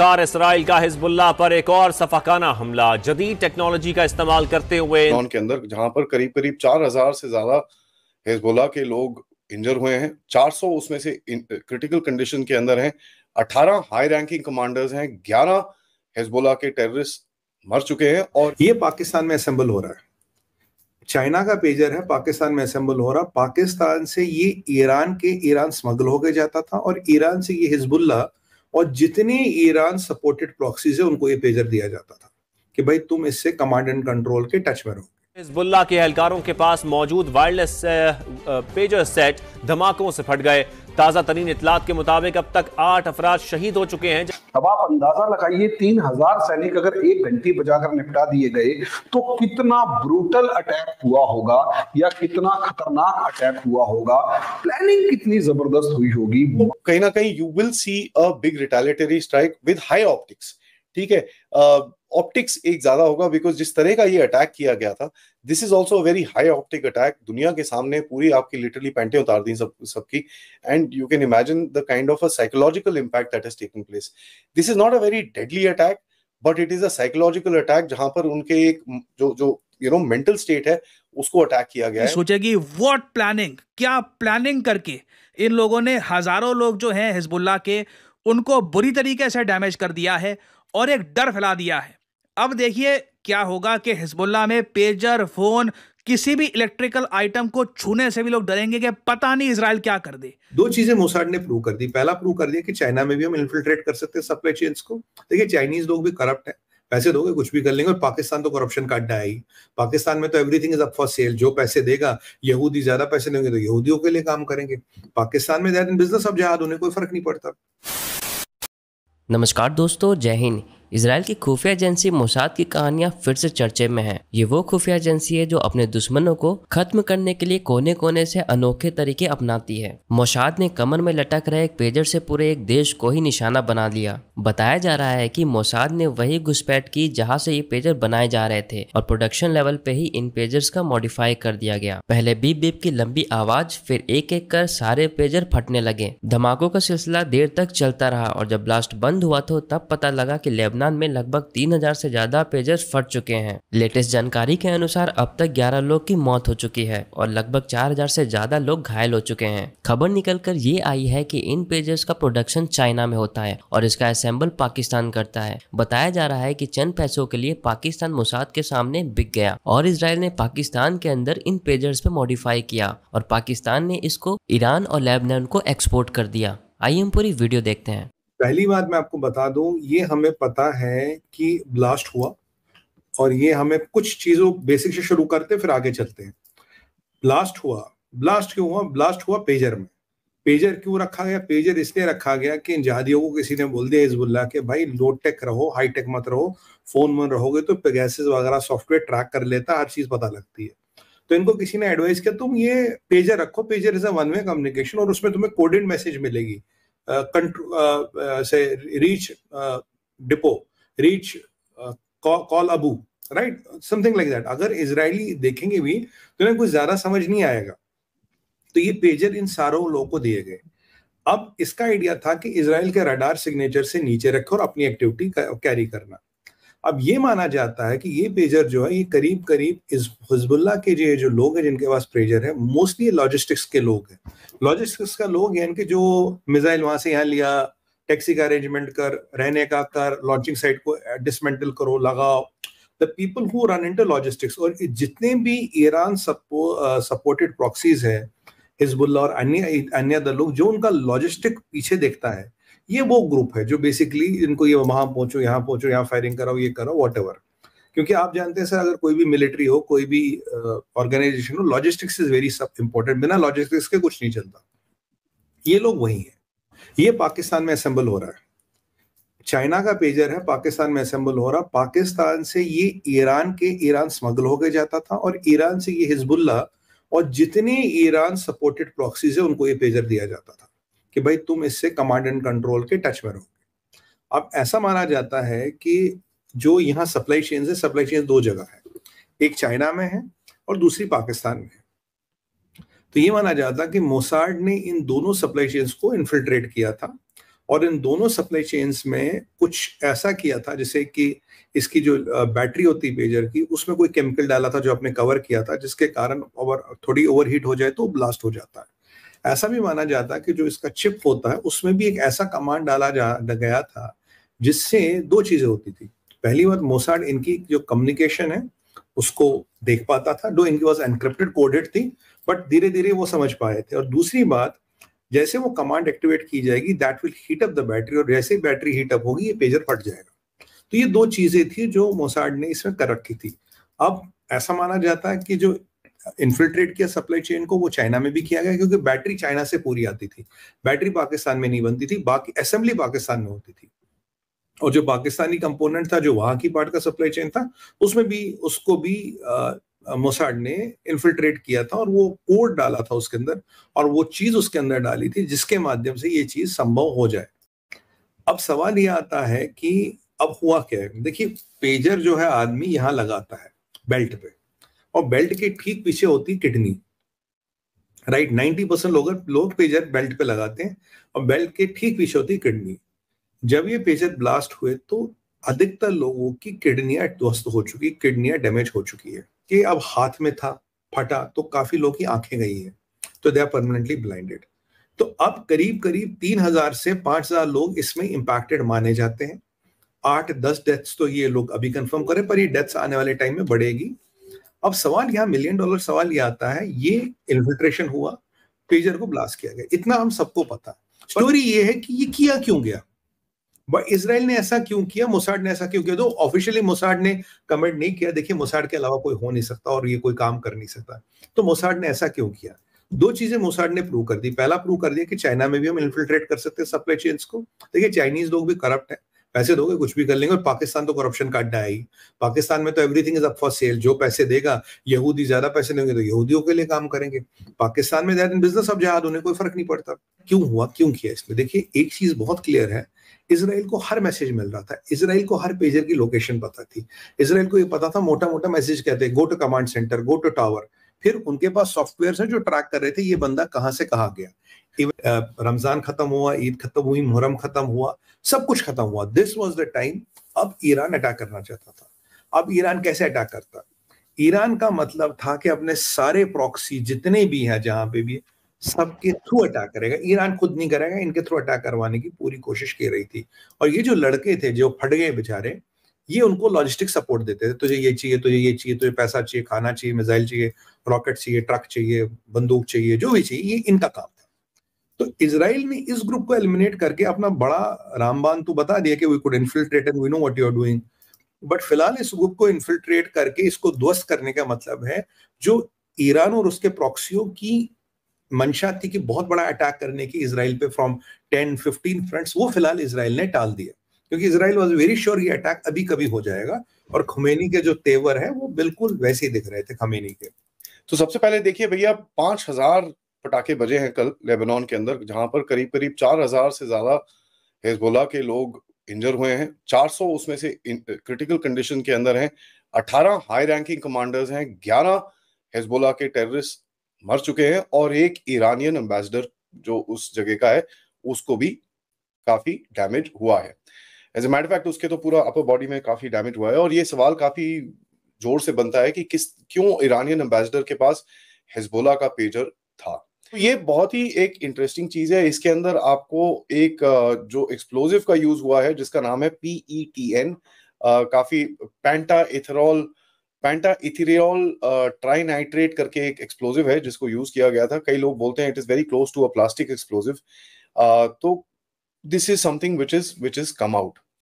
car Israel का Hezbollah पर एक और सफाकाना हमला जदीद टेक्नोलॉजी का इस्तेमाल करते हुए के अंदर जहां पर करीब करीब चार हजार से ज्यादा हिजबुल्ला के लोग इंजर हुए हैं 400 उसमें से क्रिटिकल कंडीशन के अंदर हैं 18 हाई रैंकिंग कमांडर्स हैं 11 हिजबुल्ला के टेररिस्ट मर चुके हैं और ये पाकिस्तान में असेंबल हो रहा है चाइना का पेजर है पाकिस्तान में असेंबल हो रहा पाकिस्तान से ये ईरान के ईरान स्मगल होकर जाता था और ईरान से ये हिजबुल्ला और जितनी ईरान सपोर्टेड प्रॉक्सीज है उनको ये पेजर दिया जाता था कि भाई तुम इससे कमांड एंड कंट्रोल के टच में रहोगे हिजबुल्ला के एहलकारों के पास मौजूद वायरलेस पेजर सेट धमाकों से फट गए ताजा तरीन इतलात के मुताबिक अब तक आठ अफराज शहीद हो चुके हैं अब आप अंदाजा लगाइए तीन हजार सैनिक अगर एक घंटी बजाकर निपटा दिए गए तो कितना ब्रूटल अटैक हुआ होगा या कितना खतरनाक अटैक हुआ होगा प्लानिंग कितनी जबरदस्त हुई होगी कहीं ना कहीं you will see a big retaliatory strike with high optics ठीक है ऑप्टिक्स एक ज्यादा होगा बिकॉज जिस तरह का ये अटैक किया गया था this is also very high optic attack दुनिया के सामने पूरी आपकी लिटरली पैंटें उतार दी सब सबकी and you can imagine the kind of a psychological impact that is taking place this is not a very deadly attack but it is a psychological attack जहां पर उनके एक जो जो यू नो मेंटल स्टेट है उसको attack किया गया है सोचेगी व्हाट प्लानिंग क्या प्लानिंग करके इन लोगों ने हजारों लोग जो हैं हिजबुल्ला के उनको बुरी तरीके से डैमेज कर दिया है और एक डर फैला दिया है अब देखिए क्या होगा कि हिजबुल्ला में पेजर फोन किसी भी इलेक्ट्रिकल आइटम को छूने से भी लोग डरेंगे कि पता नहीं इसराइल क्या कर दे दो चीजें मोसाड ने प्रूव कर दी पहला प्रूव कर दिया कि चाइना में भी हम इन्फिल्ट्रेट कर सकते हैं सप्लाई चेन को देखिए चाइनीज लोग भी करप्ट है पैसे दोगे कुछ भी कर लेंगे और पाकिस्तान तो करप्शन का अड्डा है पाकिस्तान में तो everything is up for sale जो पैसे देगा यहूदी ज्यादा पैसे देंगे तो यहूदियों के लिए काम करेंगे पाकिस्तान में बिजनेस अब जहाद उन्हें कोई फर्क नहीं पड़ता नमस्कार दोस्तों जय हिंद इसराइल की खुफिया एजेंसी मोसाद की कहानियां फिर से चर्चे में है ये वो खुफिया एजेंसी है जो अपने दुश्मनों को खत्म करने के लिए कोने कोने से अनोखे तरीके अपनाती है मोसाद ने कमर में लटक रहे एक पेजर से पूरे एक देश को ही निशाना बना लिया बताया जा रहा है कि मोसाद ने वही घुसपैठ की जहाँ से ये पेजर बनाए जा रहे थे और प्रोडक्शन लेवल पे ही इन पेजर्स का मॉडिफाई कर दिया गया पहले बीप बीप की लंबी आवाज फिर एक एक कर सारे पेजर फटने लगे धमाकों का सिलसिला देर तक चलता रहा और जब ब्लास्ट बंद हुआ तो तब पता लगा की लेबन लेबनान में लगभग 3000 से ज्यादा पेजर्स फट चुके हैं लेटेस्ट जानकारी के अनुसार अब तक 11 लोग की मौत हो चुकी है और लगभग 4000 से ज्यादा लोग घायल हो चुके हैं खबर निकल कर ये आई है की इन पेजर्स का प्रोडक्शन चाइना में होता है और इसका असेंबल पाकिस्तान करता है बताया जा रहा है की चंद पैसों के लिए पाकिस्तान मुसाद के सामने बिक गया और इसराइल ने पाकिस्तान के अंदर इन पेजर्स पे मॉडिफाई किया और पाकिस्तान ने इसको ईरान और लेबनान को एक्सपोर्ट कर दिया आइए हम पूरी वीडियो देखते हैं पहली बात मैं आपको बता दूं ये हमें पता है कि ब्लास्ट हुआ और ये हमें कुछ चीजों बेसिक से शुरू करते फिर आगे चलते हैं ब्लास्ट हुआ ब्लास्ट क्यों हुआ ब्लास्ट हुआ पेजर में पेजर क्यों रखा गया पेजर इसलिए रखा गया कि इन जहादियों को किसी ने बोल दिया हिजबुल्ला के भाई लो टेक रहो हाई टेक मत रहो फोन मन रहोगे तो पेगैसेज वगैरह सॉफ्टवेयर ट्रैक कर लेता हर चीज पता लगती है तो इनको किसी ने एडवाइस किया तुम ये पेजर रखो pager is a one way communication और उसमें तुम्हें कोडेड मैसेज मिलेगी say reach depot, reach call, call Abu, right something like that अगर इसराइली देखेंगे भी तो इन्हें कुछ ज्यादा समझ नहीं आएगा तो ये पेजर इन सारों लोगों को दिए गए अब इसका आइडिया था कि इसराइल के रडार सिग्नेचर से नीचे रखो और अपनी एक्टिविटी कैरी करना अब ये माना जाता है कि ये पेजर जो है ये करीब करीब इस हिजबुल्ला के जो जो लोग हैं जिनके पास पेजर है मोस्टली लॉजिस्टिक्स के लोग हैं लॉजिस्टिक्स का लोग हैं इनके जो मिसाइल वहां से यहाँ लिया टैक्सी का अरेंजमेंट कर रहने का कर लॉन्चिंग साइट को डिसमेंटल करो लगाओ the people who run in logistics और जितने भी ईरान सपोर्टेड प्रॉक्सीज है हिजबुल्ला और अन्य अन्य दलों जो उनका लॉजिस्टिक पीछे देखता है ये वो ग्रुप है जो बेसिकली इनको ये वहां पहुंचो यहाँ पहुंचो यहाँ फायरिंग कराओ ये करो वॉट क्योंकि आप जानते हैं सर अगर कोई भी मिलिट्री हो कोई भी ऑर्गेनाइजेशन हो लॉजिस्टिक्स इज वेरी सब इंपॉर्टेंट बिना लॉजिस्टिक्स के कुछ नहीं चलता ये लोग वही है ये पाकिस्तान में असेंबल हो रहा है चाइना का पेजर है पाकिस्तान में असेंबल हो रहा पाकिस्तान से ये ईरान के ईरान स्मगल होकर जाता था और ईरान से ये हिजबुल्ला और जितने ईरान सपोर्टेड प्रॉक्सीज है उनको ये पेजर दिया जाता था कि भाई तुम इससे कमांड एंड कंट्रोल के टच में रहोगे अब ऐसा माना जाता है कि जो यहाँ सप्लाई चेन है सप्लाई चेन दो जगह है एक चाइना में है और दूसरी पाकिस्तान में है तो ये माना जाता कि मोसाड ने इन दोनों सप्लाई चेन्स को इन्फिल्ट्रेट किया था और इन दोनों सप्लाई चेन्स में कुछ ऐसा किया था जैसे कि इसकी जो बैटरी होती पेजर की उसमें कोई केमिकल डाला था जो आपने कवर किया था जिसके कारण ओवर थोड़ी ओवरहीट हो जाए तो ब्लास्ट हो जाता है ऐसा भी माना जाता कि जो इसका चिप होता है उसमें भी एक ऐसा कमांड डाला जा गया था जिससे दो चीजें होती थी पहली बात मोसाड इनकी जो कम्युनिकेशन है उसको देख पाता था जो इनकी वॉज एनक्रिप्टेड कोडेड थी बट धीरे धीरे वो समझ पाए थे और दूसरी बात जैसे वो कमांड एक्टिवेट की जाएगी that will heat up the battery और जैसे बैटरी हीट अप होगी ये पेजर फट जाएगा तो ये दो चीजें थी जो मोसाड ने इसमें कर रखी थी अब ऐसा माना जाता है कि जो इन्फिल्ट्रेट किया सप्लाई चेन को वो चाइना में भी किया गया क्योंकि बैटरी चाइना से पूरी आती थी बैटरी पाकिस्तान में नहीं बनती थी बाकी असेंबली पाकिस्तान में होती थी और जो पाकिस्तानी कंपोनेंट था जो वहां की पार्ट का सप्लाई चेन था उसमें भी उसको भी मोसाड ने इन्फिल्ट्रेट किया था और वो कोड डाला था उसके अंदर और वो चीज उसके अंदर डाली थी जिसके माध्यम से ये चीज संभव हो जाए अब सवाल ये आता है कि अब हुआ क्या है देखिए पेजर जो है आदमी यहाँ लगाता है बेल्ट पे और बेल्ट के ठीक पीछे होती किडनी राइट नाइनटी परसेंट लोग लो पेजर बेल्ट पे लगाते हैं और बेल्ट के ठीक पीछे होती किडनी जब ये पेजर ब्लास्ट हुए तो अधिकतर लोगों की किडनियां ध्वस्त हो चुकी किडनियां डैमेज हो चुकी है कि अब हाथ में था फटा तो काफी लोग की आंखें गई है तो दे आर परमानेंटली ब्लाइंडेड तो अब करीब करीब तीन हजार से पांच हजार लोग इसमें इम्पैक्टेड माने जाते हैं आठ दस डेथ्स तो ये लोग अभी कंफर्म करें पर ये डेथ्स आने वाले टाइम में बढ़ेगी अब सवाल यहाँ मिलियन डॉलर सवाल ये आता है ये इन्फिल्ट्रेशन हुआ पेजर को ब्लास्ट किया गया इतना हम सबको पता स्टोरी ये है कि ये किया क्यों गया इसराइल ने ऐसा क्यों किया मोसाड ने ऐसा क्यों किया तो ऑफिशियली मोसाड ने कमेंट नहीं किया देखिए मोसाड के अलावा कोई हो नहीं सकता और ये कोई काम कर नहीं सकता तो मोसाड ने ऐसा क्यों किया दो चीजें मोसाड ने प्रूव कर दी पहला प्रूव कर दिया कि चाइना में भी हम इन्फिल्ट्रेट कर सकते हैं सप्लाई चेन्स को देखिए चाइनीज लोग भी करप्ट है पैसे दोगे कुछ भी कर लेंगे और पाकिस्तान तो करप्शन का अड्डा ही पाकिस्तान में तो everything is up for sale जो पैसे देगा यहूदी ज्यादा पैसे देंगे तो यहूदियों के लिए काम करेंगे पाकिस्तान में दैट इन बिजनेस अब जहाद उन्हें कोई फर्क नहीं पड़ता क्यों हुआ क्यों किया इसमें देखिए एक चीज बहुत क्लियर है इसराइल को हर मैसेज मिल रहा था इसराइल को हर पेजर की लोकेशन पता थी इसराइल को ये पता था मोटा मोटा मैसेज कहते go to command centre go to tower फिर उनके पास सॉफ्टवेयर है जो ट्रैक कर रहे थे ये बंदा कहाँ से कहा गया रमजान खत्म हुआ ईद खत्म हुई मुहर्रम खत्म हुआ सब कुछ खत्म हुआ दिस वॉज द टाइम अब ईरान अटैक करना चाहता था अब ईरान कैसे अटैक करता ईरान का मतलब था कि अपने सारे प्रॉक्सी जितने भी हैं जहां पे भी सबके थ्रू अटैक करेगा ईरान खुद नहीं करेगा इनके थ्रू अटैक करवाने की पूरी कोशिश की रही थी और ये जो लड़के थे जो फट गए बेचारे ये उनको लॉजिस्टिक सपोर्ट देते थे तुझे ये चाहिए तुझे ये चाहिए तुझे पैसा चाहिए खाना चाहिए मिसाइल चाहिए रॉकेट चाहिए ट्रक चाहिए बंदूक चाहिए जो भी चाहिए ये इनका काम तो इसराइल ने इस ग्रुप को एलिमिनेट करके अपना बड़ा रामबान तो बता दिया कि we could infiltrate and we know what you are doing but फिलहाल इस ग्रुप को इन्फिल्ट्रेट करके इसको ध्वस्त करने का मतलब है जो ईरान और उसके प्रॉक्सियों की मंशा थी कि बहुत बड़ा अटैक करने की इसराइल पे फ्रॉम टेन फिफ्टीन फ्रंट्स वो फिलहाल इसराइल ने टाल दिया क्योंकि इसराइल वॉज वेरी श्योर ये अटैक अभी कभी हो जाएगा और खमेनी के जो तेवर है वो बिल्कुल वैसे ही दिख रहे थे खमेनी के तो सबसे पहले देखिए भैया पांच हजार पटाखे बजे हैं कल लेबनान के अंदर जहां पर करीब करीब चार हजार से ज्यादा हिजबुल्ला के लोग इंजर हुए हैं 400 उसमें से क्रिटिकल कंडीशन के अंदर हैं 18 हाई रैंकिंग कमांडर्स हैं 11 हिजबुल्ला के टेररिस्ट मर चुके हैं और एक ईरानियन एम्बेसडर जो उस जगह का है उसको भी काफी डैमेज हुआ है एज ए मैटर फैक्ट उसके तो पूरा अपर बॉडी में काफी डैमेज हुआ है और ये सवाल काफी जोर से बनता है कि किस क्यों ईरानियन एम्बेसडर के पास हिजबोला का पेजर था तो ये बहुत ही एक इंटरेस्टिंग चीज है इसके अंदर आपको एक जो एक्सप्लोजिव का यूज हुआ है जिसका नाम है एन e काफी पैंटा इथेरॉल पैंटा इथिरियल ट्राइनाइट्रेट करके एक एक्सप्लोजिव है जिसको यूज किया गया था कई लोग बोलते हैं it is very close to a plastic explosive तो this is something which is which is come out